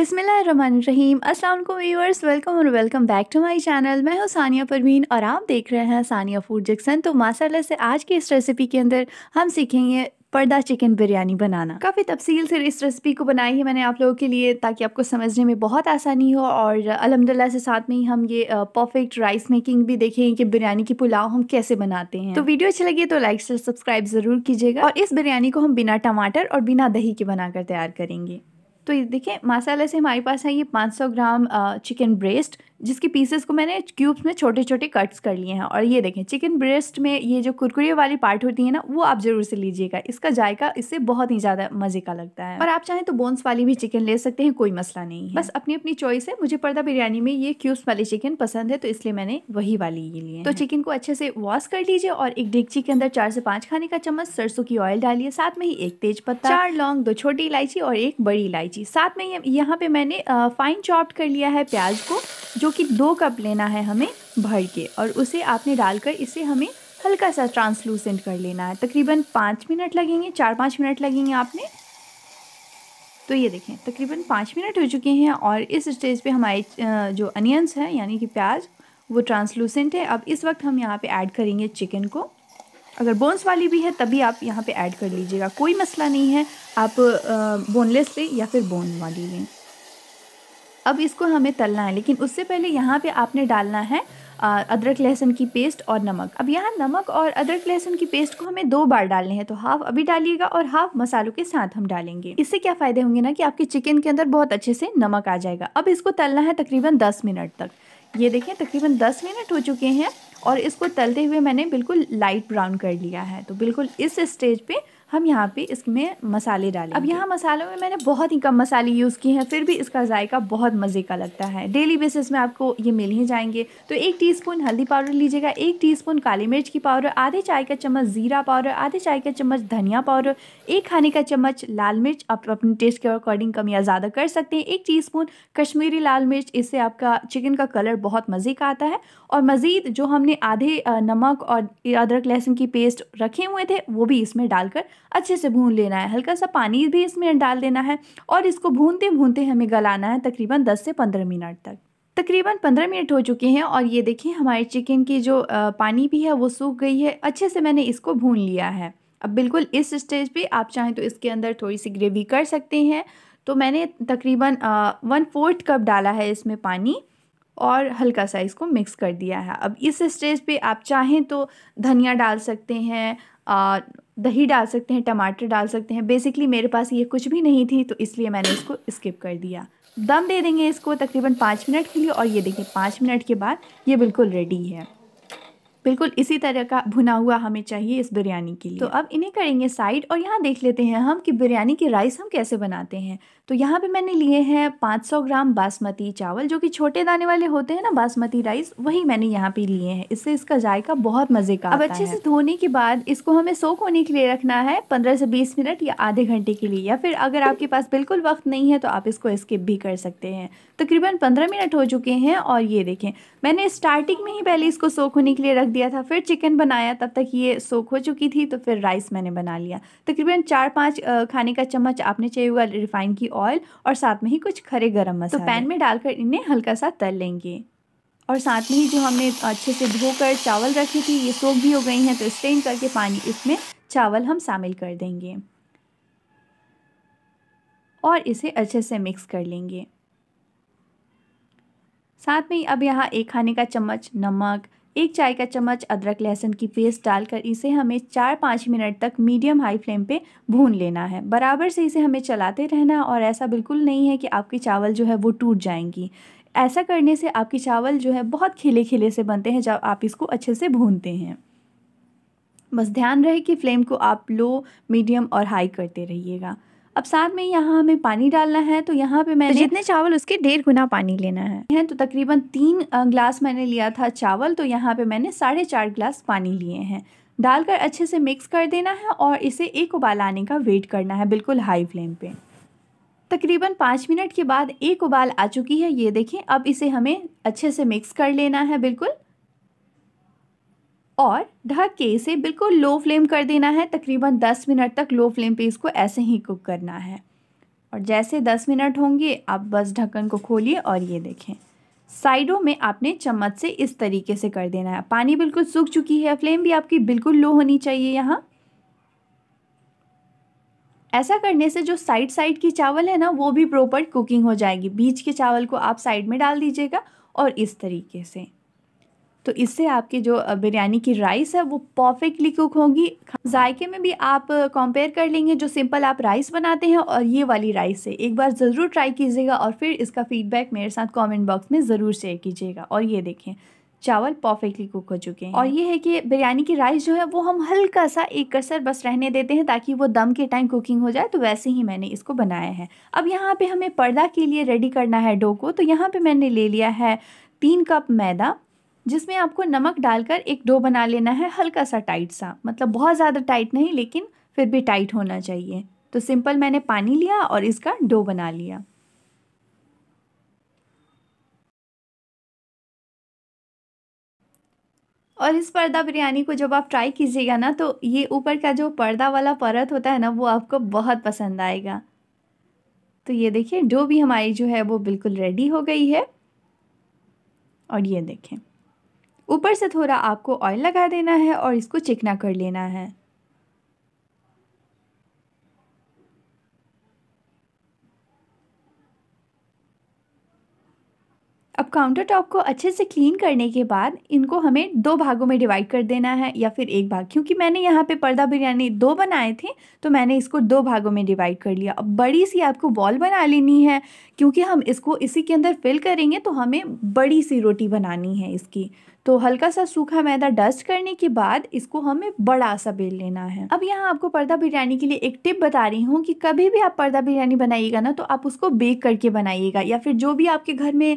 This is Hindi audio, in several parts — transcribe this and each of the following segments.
बिसमीम अस्सलाम व्यूअर्स वेलकम और welcome back to my channel मैं हूं सानिया परवीन और आप देख रहे हैं सानिया फूड जैक्सन तो माशाल्लाह से आज की इस रेसिपी के अंदर हम सीखेंगे पर्दा चिकन बिरयानी बनाना काफ़ी तफसील से इस रेसिपी को बनाई है मैंने आप लोगों के लिए ताकि आपको समझने में बहुत आसानी हो और अलहमदिल्ला से साथ में ही हम ये परफेक्ट राइस मेकिंग भी देखेंगे कि बिरयानी की पुलाव हम कैसे बनाते हैं तो वीडियो अच्छी लगी तो लाइक से सब्सक्राइब ज़रूर कीजिएगा और इस बिरयानी को हम बिना टमाटर और बिना दही के बनाकर तैयार करेंगे तो देखिए मसाले से हमारे पास है ये 500 ग्राम चिकन ब्रेस्ट जिसके पीसेस को मैंने क्यूब्स में छोटे छोटे कट्स कर लिए हैं और ये देखें चिकन ब्रेस्ट में ये जो कुरकुरे वाली पार्ट होती है ना वो आप ज़रूर से लीजिएगा इसका जायका इससे बहुत ही ज़्यादा मज़े का लगता है और आप चाहें तो बोन्स वाली भी चिकन ले सकते हैं कोई मसला नहीं है बस अपनी अपनी चॉइस है मुझे पर्दा बिरयानी में ये क्यूब्स वाली चिकन पसंद है तो इसलिए मैंने वही वाली ये लिए तो चिकन को अच्छे से वॉश कर लीजिए और एक डिगची के अंदर चार से पांच खाने का चम्मच सरसों की ऑयल डालिए साथ में ही एक तेज पत्ता चार लौंग दो छोटी इलायची और एक बड़ी इलायची साथ में यहाँ पे मैंने फाइन चॉप्ड कर लिया है प्याज को जो कि दो कप लेना है हमें भर के और उसे आपने डालकर इसे हमें हल्का सा ट्रांसलूसेंट कर लेना है तकरीबन पाँच मिनट लगेंगे चार पाँच मिनट लगेंगे आपने तो ये देखें तकरीबन पाँच मिनट हो चुके हैं और इस स्टेज पे हमारे जो अनियंस हैं यानी कि प्याज वो ट्रांसलूसेंट है अब इस वक्त हम यहाँ पे ऐड करेंगे चिकन को अगर बोन्स वाली भी है तभी आप यहाँ पे ऐड कर लीजिएगा कोई मसला नहीं है आप बोनलेस लें या फिर बोन वाली लें अब इसको हमें तलना है लेकिन उससे पहले यहाँ पे आपने डालना है अदरक लहसुन की पेस्ट और नमक अब यहाँ नमक और अदरक लहसुन की पेस्ट को हमें दो बार डालने हैं तो हाफ अभी डालिएगा और हाफ मसालों के साथ हम डालेंगे इससे क्या फ़ायदे होंगे ना कि आपके चिकन के अंदर बहुत अच्छे से नमक आ जाएगा अब इसको तलना है तकरीबन दस मिनट तक ये देखें तकरीबन दस मिनट हो चुके हैं और इसको तलते हुए मैंने बिल्कुल लाइट ब्राउन कर लिया है तो बिल्कुल इस स्टेज पर हम यहाँ पे इसमें मसाले डालें अब यहाँ मसालों में मैंने बहुत ही कम मसाले यूज़ किए हैं फिर भी इसका जायका बहुत मज़े का लगता है डेली बेसिस में आपको ये मिल ही जाएंगे तो एक टीस्पून हल्दी पाउडर लीजिएगा एक टीस्पून काली मिर्च की पाउडर आधे चाय का चम्मच ज़ीरा पाउडर आधे चाय का चम्मच धनिया पाउडर एक खाने का चम्मच लाल मिर्च आप अपने टेस्ट के अकॉर्डिंग कम या ज़्यादा कर सकते हैं एक टी कश्मीरी लाल मिर्च इससे आपका चिकन का कलर बहुत मज़े का आता है और मज़ीद जो हमने आधे नमक और अदरक लहसुन की पेस्ट रखे हुए थे वो भी इसमें डालकर अच्छे से भून लेना है हल्का सा पानी भी इसमें डाल देना है और इसको भूनते भूनते हमें गलाना है तकरीबन दस से पंद्रह मिनट तक तकरीबन पंद्रह मिनट हो चुके हैं और ये देखिए हमारे चिकन की जो पानी भी है वो सूख गई है अच्छे से मैंने इसको भून लिया है अब बिल्कुल इस स्टेज पे आप चाहें तो इसके अंदर थोड़ी सी ग्रेवी कर सकते हैं तो मैंने तकरीबन वन फोर्थ कप डाला है इसमें पानी और हल्का सा इसको मिक्स कर दिया है अब इस स्टेज पे आप चाहें तो धनिया डाल सकते हैं दही डाल सकते हैं टमाटर डाल सकते हैं बेसिकली मेरे पास ये कुछ भी नहीं थी तो इसलिए मैंने इसको स्किप कर दिया दम दे देंगे इसको तकरीबन पाँच मिनट के लिए और ये देखिए पाँच मिनट के बाद ये बिल्कुल रेडी है बिल्कुल इसी तरह का भुना हुआ हमें चाहिए इस बिरयानी के लिए तो अब इन्हें करेंगे साइड और यहाँ देख लेते हैं हम कि बिरयानी की राइस हम कैसे बनाते हैं तो यहाँ पे मैंने लिए हैं 500 ग्राम बासमती चावल जो कि छोटे दाने वाले होते हैं ना बासमती राइस वही मैंने यहाँ पे लिए हैं इससे इसका जायका बहुत मज़े का अब अच्छे से धोने के बाद इसको हमें सोख होने के लिए रखना है पंद्रह से बीस मिनट या आधे घंटे के लिए या फिर अगर आपके पास बिल्कुल वक्त नहीं है तो आप इसको स्किप भी कर सकते हैं तकरीबन पंद्रह मिनट हो चुके हैं और ये देखें मैंने स्टार्टिंग में ही पहले इसको सोख होने के लिए रख दिया दिया था फिर चिकन बनाया तब तक ये सोख हो चुकी थी तो फिर राइस मैंने बना लिया तकरीबन चार पाँच खाने का चम्मच आपने चाहिए होगा रिफाइन की ऑयल और साथ में ही कुछ खरे गर्म तो मसाले तो पैन में डालकर इन्हें हल्का सा तल लेंगे और साथ में ही जो हमने अच्छे से धोकर चावल रखी थी ये सोख भी हो गई हैं तो स्ट्रेन करके पानी इसमें चावल हम शामिल कर देंगे और इसे अच्छे से मिक्स कर लेंगे साथ में अब यहाँ एक खाने का चम्मच नमक एक चाय का चम्मच अदरक लहसुन की पेस्ट डालकर इसे हमें चार पाँच मिनट तक मीडियम हाई फ्लेम पे भून लेना है बराबर से इसे हमें चलाते रहना और ऐसा बिल्कुल नहीं है कि आपके चावल जो है वो टूट जाएंगी ऐसा करने से आपके चावल जो है बहुत खिले खिले से बनते हैं जब आप इसको अच्छे से भूनते हैं बस ध्यान रहे कि फ्लेम को आप लो मीडियम और हाई करते रहिएगा अब साथ में यहाँ हमें पानी डालना है तो यहाँ पे मैंने तो जितने चावल उसके डेढ़ गुना पानी लेना है तो तकरीबन तीन ग्लास मैंने लिया था चावल तो यहाँ पे मैंने साढ़े चार ग्लास पानी लिए हैं डालकर अच्छे से मिक्स कर देना है और इसे एक उबाल आने का वेट करना है बिल्कुल हाई फ्लेम पे तकरीबन पाँच मिनट के बाद एक उबाल आ चुकी है ये देखें अब इसे हमें अच्छे से मिक्स कर लेना है बिल्कुल और ढक के इसे बिल्कुल लो फ्लेम कर देना है तकरीबन 10 मिनट तक लो फ्लेम पे इसको ऐसे ही कुक करना है और जैसे 10 मिनट होंगे आप बस ढक्कन को खोलिए और ये देखें साइडों में आपने चम्मच से इस तरीके से कर देना है पानी बिल्कुल सूख चुकी है फ्लेम भी आपकी बिल्कुल लो होनी चाहिए यहाँ ऐसा करने से जो साइड साइड की चावल है ना वो भी प्रॉपर कुकिंग हो जाएगी बीच के चावल को आप साइड में डाल दीजिएगा और इस तरीके से तो इससे आपकी जो बिरयानी की राइस है वो परफेक्टली कुक होगी जायके में भी आप कंपेयर कर लेंगे जो सिंपल आप राइस बनाते हैं और ये वाली राइस से एक बार ज़रूर ट्राई कीजिएगा और फिर इसका फीडबैक मेरे साथ कमेंट बॉक्स में ज़रूर शेयर कीजिएगा और ये देखें चावल परफेक्टली कुक हो चुके हैं और ये है कि बिरयानी की राइस जो है वो हम हल्का सा एक कसर बस रहने देते हैं ताकि वो दम के टाइम कुकिंग हो जाए तो वैसे ही मैंने इसको बनाया है अब यहाँ पर हमें पर्दा के लिए रेडी करना है डो को तो यहाँ पर मैंने ले लिया है तीन कप मैदा जिसमें आपको नमक डालकर एक डो बना लेना है हल्का सा टाइट सा मतलब बहुत ज़्यादा टाइट नहीं लेकिन फिर भी टाइट होना चाहिए तो सिंपल मैंने पानी लिया और इसका डो बना लिया और इस पर्दा बिरयानी को जब आप ट्राई कीजिएगा ना तो ये ऊपर का जो पर्दा वाला परत होता है ना वो आपको बहुत पसंद आएगा तो ये देखिए डो भी हमारी जो है वो बिल्कुल रेडी हो गई है और ये देखें ऊपर से थोड़ा आपको ऑयल लगा देना है और इसको चिकना कर लेना है अब काउंटर टॉप को अच्छे से क्लीन करने के बाद इनको हमें दो भागों में डिवाइड कर देना है या फिर एक भाग क्योंकि मैंने यहाँ पे पर्दा बिरयानी दो बनाए थे तो मैंने इसको दो भागों में डिवाइड कर लिया अब बड़ी सी आपको बॉल बना लेनी है क्योंकि हम इसको इसी के अंदर फिल करेंगे तो हमें बड़ी सी रोटी बनानी है इसकी तो हल्का सा सूखा मैदा डस्ट करने के बाद इसको हमें बड़ा सा बेल लेना है अब यहाँ आपको पर्दा बिरयानी के लिए एक टिप बता रही हूँ कि कभी भी आप पर्दा बिरयानी बनाइएगा ना तो आप उसको बेक करके बनाइएगा या फिर जो भी आपके घर में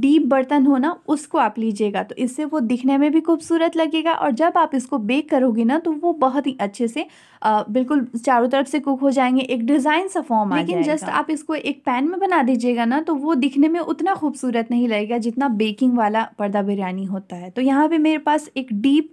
डीप बर्तन हो ना उसको आप लीजिएगा तो इससे वो दिखने में भी खूबसूरत लगेगा और जब आप इसको बेक करोगे ना तो वो बहुत ही अच्छे से आ, बिल्कुल चारों तरफ से कुक हो जाएंगे एक डिज़ाइन सा फॉर्म आ लेकिन जस्ट आप इसको एक पैन में बना दीजिएगा ना तो वो दिखने में उतना खूबसूरत नहीं लगेगा जितना बेकिंग वाला पर्दा बिरयानी होता है होता है तो यहाँ पे मेरे पास एक डीप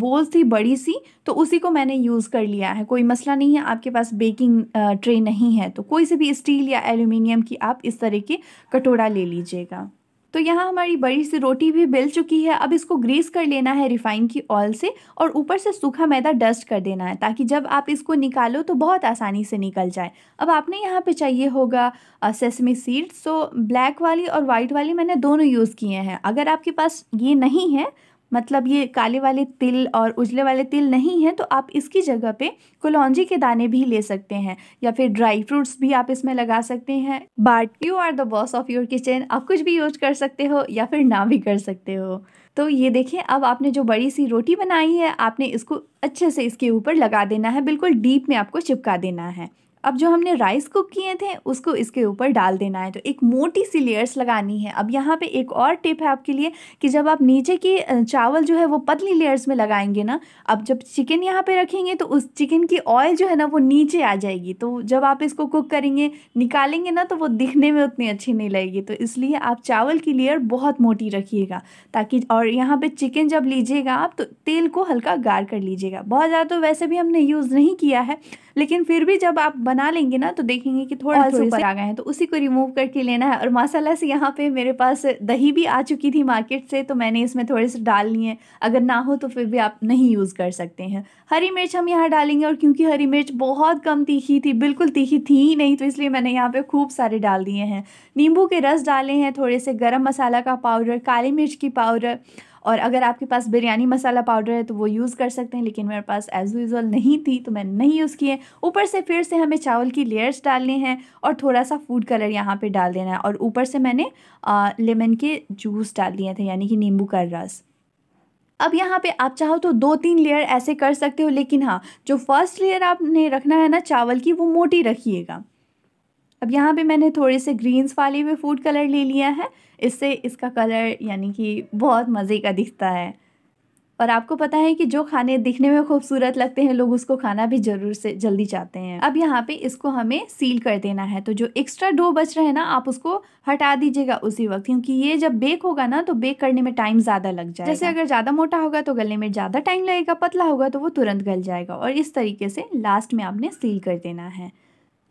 बोल थी बड़ी सी तो उसी को मैंने यूज़ कर लिया है कोई मसला नहीं है आपके पास बेकिंग ट्रे नहीं है तो कोई से भी स्टील या एल्यूमिनियम की आप इस तरह की कटोरा ले लीजिएगा तो यहाँ हमारी बड़ी सी रोटी भी बेल चुकी है अब इसको ग्रीस कर लेना है रिफाइन की ऑयल से और ऊपर से सूखा मैदा डस्ट कर देना है ताकि जब आप इसको निकालो तो बहुत आसानी से निकल जाए अब आपने यहाँ पे चाहिए होगा सेसमी सीड्स तो ब्लैक वाली और वाइट वाली मैंने दोनों यूज़ किए हैं अगर आपके पास ये नहीं है मतलब ये काले वाले तिल और उजले वाले तिल नहीं हैं तो आप इसकी जगह पे कुलौंजी के दाने भी ले सकते हैं या फिर ड्राई फ्रूट्स भी आप इसमें लगा सकते हैं but you are the boss of your kitchen आप कुछ भी यूज कर सकते हो या फिर ना भी कर सकते हो तो ये देखिए अब आपने जो बड़ी सी रोटी बनाई है आपने इसको अच्छे से इसके ऊपर लगा देना है बिल्कुल डीप में आपको चिपका देना है अब जो हमने राइस कुक किए थे उसको इसके ऊपर डाल देना है तो एक मोटी सी लेयर्स लगानी है अब यहाँ पे एक और टिप है आपके लिए कि जब आप नीचे की चावल जो है वो पतली लेयर्स में लगाएंगे ना अब जब चिकन यहाँ पे रखेंगे तो उस चिकन की ऑयल जो है ना वो नीचे आ जाएगी तो जब आप इसको कुक करेंगे निकालेंगे ना तो वो दिखने में उतनी अच्छी नहीं लगेगी तो इसलिए आप चावल की लेयर बहुत मोटी रखिएगा ताकि और यहाँ पर चिकन जब लीजिएगा आप तो तेल को हल्का गार कर लीजिएगा बहुत ज़्यादा तो वैसे भी हमने यूज़ नहीं किया है लेकिन फिर भी जब आप बना लेंगे ना तो देखेंगे कि थोड़ा थोड़े ऊपर आ गए हैं तो उसी को रिमूव करके लेना है और मसाला से यहाँ पे मेरे पास दही भी आ चुकी थी मार्केट से तो मैंने इसमें थोड़े से डाल लिए हैं अगर ना हो तो फिर भी आप नहीं यूज़ कर सकते हैं हरी मिर्च हम यहाँ डालेंगे और क्योंकि हरी मिर्च बहुत कम तीखी थी बिल्कुल तीखी थी ही नहीं तो इसलिए मैंने यहाँ पर खूब सारे डाल दिए हैं नींबू के रस डाले हैं थोड़े से गर्म मसाला का पाउडर काली मिर्च की पाउडर और अगर आपके पास बिरयानी मसाला पाउडर है तो वो यूज़ कर सकते हैं लेकिन मेरे पास एज़ यूज़ल नहीं थी तो मैंने नहीं यूज़ किए ऊपर से फिर से हमें चावल की लेयर्स डालने हैं और थोड़ा सा फूड कलर यहाँ पर डाल देना है और ऊपर से मैंने लेमन के जूस डाल दिए थे यानी कि नींबू का रस अब यहाँ पे आप चाहो तो दो तीन लेयर ऐसे कर सकते हो लेकिन हाँ जो फर्स्ट लेयर आपने रखना है ना चावल की वो मोटी रखिएगा अब यहाँ पे मैंने थोड़े से ग्रीन्स वाले भी फूड कलर ले लिया है इससे इसका कलर यानी कि बहुत मज़े का दिखता है और आपको पता है कि जो खाने दिखने में खूबसूरत लगते हैं लोग उसको खाना भी ज़रूर से जल्दी चाहते हैं अब यहाँ पे इसको हमें सील कर देना है तो जो एक्स्ट्रा डो बच रहे हैं ना आप उसको हटा दीजिएगा उसी वक्त क्योंकि ये जब बेक होगा ना तो बेक करने में टाइम ज़्यादा लग जाएगा जैसे अगर ज़्यादा मोटा होगा तो गलने में ज़्यादा टाइम लगेगा पतला होगा तो वो तुरंत गल जाएगा और इस तरीके से लास्ट में आपने सील कर देना है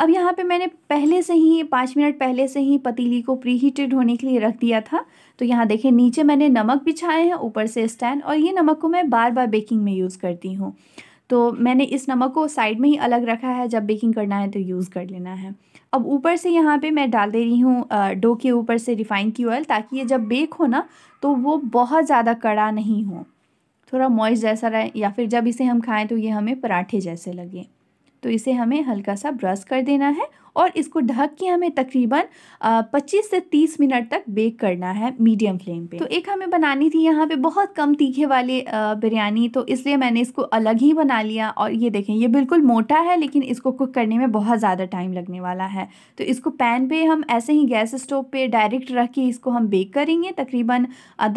अब यहाँ पे मैंने पहले से ही पाँच मिनट पहले से ही पतीली को प्री हीटेड होने के लिए रख दिया था तो यहाँ देखें नीचे मैंने नमक बिछाए हैं ऊपर से स्टैंड और ये नमक को मैं बार बार बेकिंग में यूज़ करती हूँ तो मैंने इस नमक को साइड में ही अलग रखा है जब बेकिंग करना है तो यूज़ कर लेना है अब ऊपर से यहाँ पे मैं डाल दे रही हूँ डो के ऊपर से रिफ़ाइन की ऑयल ताकि ये जब बेक हो ना तो वो बहुत ज़्यादा कड़ा नहीं हो थोड़ा मॉइस्ट जैसा रहे या फिर जब इसे हम खाएं तो ये हमें पराठे जैसे लगे तो इसे हमें हल्का सा ब्रश कर देना है और इसको ढक के हमें तकरीबन 25 से 30 मिनट तक बेक करना है मीडियम फ्लेम पे तो एक हमें बनानी थी यहाँ पे बहुत कम तीखे वाले बिरयानी तो इसलिए मैंने इसको अलग ही बना लिया और ये देखें ये बिल्कुल मोटा है लेकिन इसको कुक करने में बहुत ज़्यादा टाइम लगने वाला है तो इसको पैन पर हम ऐसे ही गैस स्टोव पर डायरेक्ट रख के इसको हम बेक करेंगे तकरीबन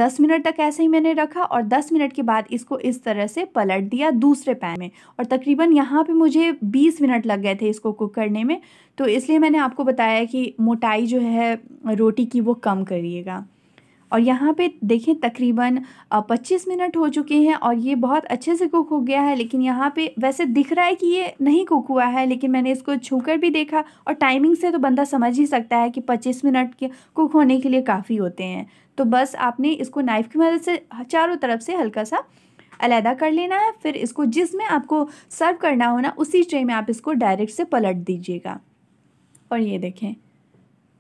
दस मिनट तक ऐसे ही मैंने रखा और दस मिनट के बाद इसको इस तरह से पलट दिया दूसरे पैन में और तकरीबन यहाँ पर मुझे बीस मिनट लग गए थे इसको कुक करने में तो तो इसलिए मैंने आपको बताया कि मोटाई जो है रोटी की वो कम करिएगा और यहाँ पे देखें तकरीबन 25 मिनट हो चुके हैं और ये बहुत अच्छे से कुक हो गया है लेकिन यहाँ पे वैसे दिख रहा है कि ये नहीं कुक हुआ है लेकिन मैंने इसको छूकर भी देखा और टाइमिंग से तो बंदा समझ ही सकता है कि 25 मिनट के कुक होने के लिए काफ़ी होते हैं तो बस आपने इसको नाइफ़ की मदद से चारों तरफ से हल्का सा अलहदा कर लेना है फिर इसको जिसमें आपको सर्व करना हो ना उसी ट्रे में आप इसको डायरेक्ट से पलट दीजिएगा और ये देखें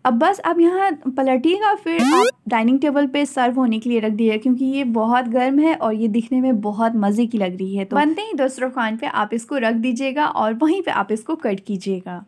अब बस आप यहाँ पलटिएगा फिर आप डाइनिंग टेबल पे सर्व होने के लिए रख दीजिएगा क्योंकि ये बहुत गर्म है और ये दिखने में बहुत मज़े की लग रही है तो बनते ही दूसरों खान पे आप इसको रख दीजिएगा और वहीं पे आप इसको कट कीजिएगा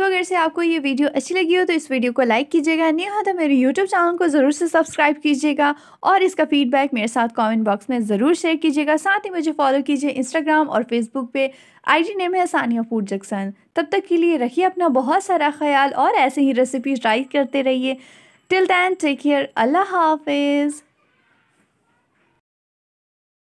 तो अगर से आपको ये वीडियो अच्छी लगी हो तो इस वीडियो को लाइक कीजिएगा नहीं हो तो मेरे यूट्यूब चैनल को ज़रूर से सब्सक्राइब कीजिएगा और इसका फीडबैक मेरे साथ कमेंट बॉक्स में ज़रूर शेयर कीजिएगा साथ ही मुझे फॉलो कीजिए इंस्टाग्राम और फेसबुक पे आईडी नेम है सानिया फूड जक्सन तब तक के लिए रखिए अपना बहुत सारा ख्याल और ऐसे ही रेसिपी ट्राई करते रहिए टिल दैन टेक केयर अल्लाह हाफिज़